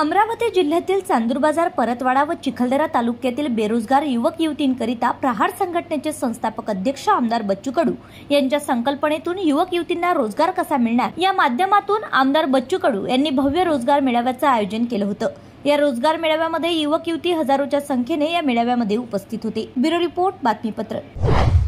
अमरावती जिल्ह्यातील चांदूरबाजार परतवाडा व चिखलदरा तालुक्यातील बेरोजगार युवक युवतींकरिता प्रहार संघटनेचे संस्थापक अध्यक्ष आमदार बच्चू कडू यांच्या संकल्पनेतून युवक युवतींना रोजगार कसा मिळणार या माध्यमातून आमदार बच्चू कडू यांनी भव्य रोजगार मेळाव्याचं आयोजन केलं होतं या रोजगार मेळाव्यामध्ये युवक युवती हजारोच्या संख्येने या मेळाव्यामध्ये उपस्थित होते ब्युरो रिपोर्ट बातमीपत्र